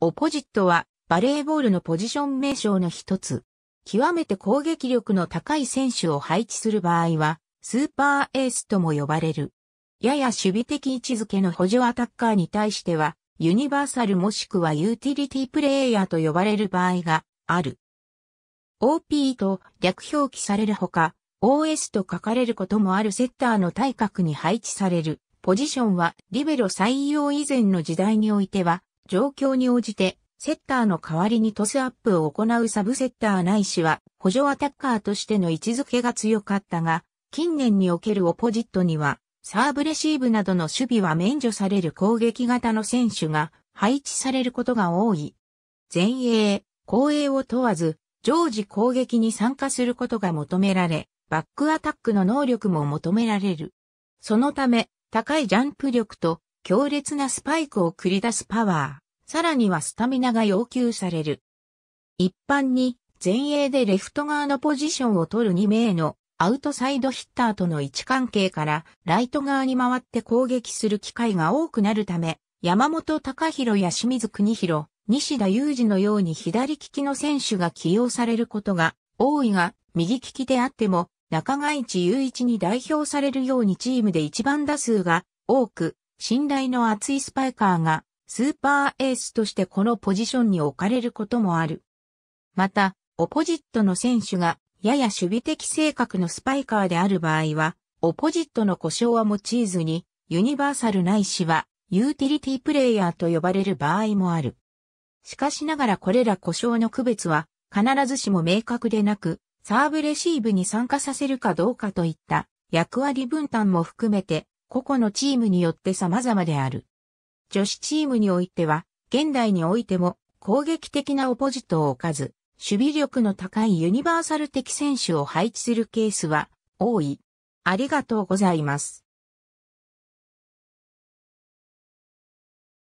オポジットはバレーボールのポジション名称の一つ。極めて攻撃力の高い選手を配置する場合は、スーパーエースとも呼ばれる。やや守備的位置づけの補助アタッカーに対しては、ユニバーサルもしくはユーティリティプレイヤーと呼ばれる場合がある。OP と略表記されるほか、OS と書かれることもあるセッターの対角に配置される。ポジションはリベロ採用以前の時代においては状況に応じて、セッターの代わりにトスアップを行うサブセッターないしは、補助アタッカーとしての位置づけが強かったが、近年におけるオポジットには、サーブレシーブなどの守備は免除される攻撃型の選手が配置されることが多い。前衛、後衛を問わず、常時攻撃に参加することが求められ、バックアタックの能力も求められる。そのため、高いジャンプ力と強烈なスパイクを繰り出すパワー、さらにはスタミナが要求される。一般に前衛でレフト側のポジションを取る2名のアウトサイドヒッターとの位置関係からライト側に回って攻撃する機会が多くなるため、山本隆弘や清水国広、西田裕二のように左利きの選手が起用されることが多いが、右利きであっても中川市雄一に代表されるようにチームで一番打数が多く、信頼の厚いスパイカーがスーパーエースとしてこのポジションに置かれることもある。また、オポジットの選手がやや守備的性格のスパイカーである場合は、オポジットの故障は用いずに、ユニバーサルないしは、ユーティリティプレイヤーと呼ばれる場合もある。しかしながらこれら故障の区別は、必ずしも明確でなく、サーブレシーブに参加させるかどうかといった役割分担も含めて個々のチームによって様々である。女子チームにおいては、現代においても攻撃的なオポジトを置かず、守備力の高いユニバーサル的選手を配置するケースは多い。ありがとうございます。